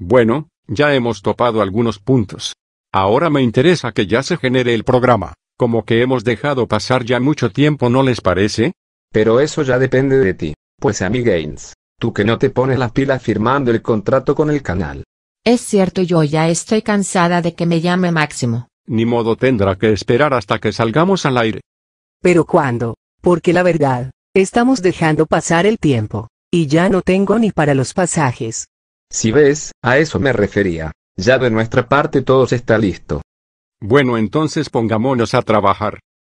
Bueno, ya hemos topado algunos puntos. Ahora me interesa que ya se genere el programa, como que hemos dejado pasar ya mucho tiempo, ¿no les parece? Pero eso ya depende de ti, pues Gaines, tú que no te pones la pila firmando el contrato con el canal. Es cierto, yo ya estoy cansada de que me llame Máximo. Ni modo tendrá que esperar hasta que salgamos al aire. Pero ¿cuándo? Porque la verdad, estamos dejando pasar el tiempo, y ya no tengo ni para los pasajes. Si ves, a eso me refería. Ya de nuestra parte todo está listo. Bueno entonces pongámonos a trabajar.